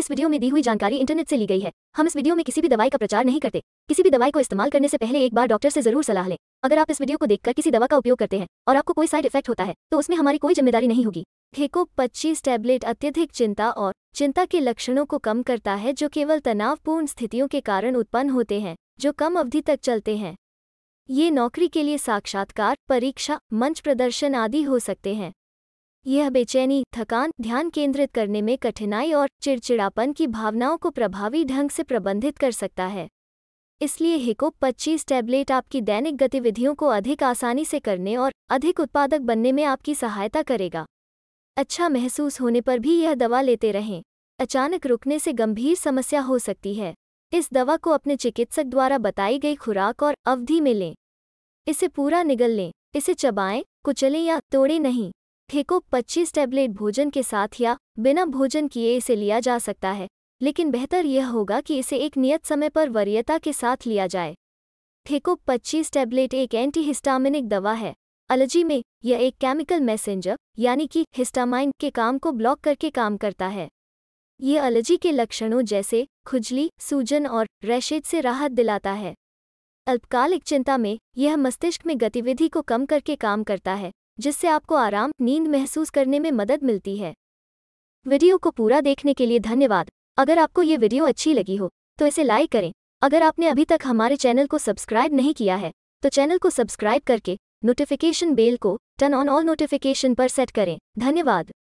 इस वीडियो में दी हुई जानकारी इंटरनेट से ली गई है हम इस वीडियो में किसी भी दवाई का प्रचार नहीं करते किसी भी दवाई को इस्तेमाल करने से पहले एक बार डॉक्टर से जरूर सलाह लें अगर आप इस वीडियो को देखकर किसी दवा का उपयोग करते हैं और आपको कोई साइड इफेक्ट होता है तो उसमें हमारी कोई जिम्मेदारी नहीं होगी थेको पच्चीस टैबलेट अत्यधिक चिंता और चिंता के लक्षणों को कम करता है जो केवल तनावपूर्ण स्थितियों के कारण उत्पन्न होते हैं जो कम अवधि तक चलते हैं ये नौकरी के लिए साक्षात्कार परीक्षा मंच प्रदर्शन आदि हो सकते हैं यह बेचैनी थकान ध्यान केंद्रित करने में कठिनाई और चिड़चिड़ापन की भावनाओं को प्रभावी ढंग से प्रबंधित कर सकता है इसलिए हिको 25 टैबलेट आपकी दैनिक गतिविधियों को अधिक आसानी से करने और अधिक उत्पादक बनने में आपकी सहायता करेगा अच्छा महसूस होने पर भी यह दवा लेते रहें अचानक रुकने से गंभीर समस्या हो सकती है इस दवा को अपने चिकित्सक द्वारा बताई गई खुराक और अवधि में लें इसे पूरा निगल लें इसे चबाएं कुचलें या तोड़ें नहीं थेको 25 टैबलेट भोजन के साथ या बिना भोजन किए इसे लिया जा सकता है लेकिन बेहतर यह होगा कि इसे एक नियत समय पर वरीयता के साथ लिया जाए थेको 25 टैबलेट एक एंटीहिस्टामिनिक दवा है अलर्जी में यह एक केमिकल मैसेंजर यानी कि हिस्टामाइन के काम को ब्लॉक करके काम करता है यह अलर्जी के लक्षणों जैसे खुजली सूजन और रैशेज से राहत दिलाता है अल्पकालिक चिंता में यह मस्तिष्क में गतिविधि को कम करके काम करता है जिससे आपको आराम नींद महसूस करने में मदद मिलती है वीडियो को पूरा देखने के लिए धन्यवाद अगर आपको ये वीडियो अच्छी लगी हो तो इसे लाइक करें अगर आपने अभी तक हमारे चैनल को सब्सक्राइब नहीं किया है तो चैनल को सब्सक्राइब करके नोटिफिकेशन बेल को टर्न ऑन ऑल नोटिफिकेशन पर सेट करें धन्यवाद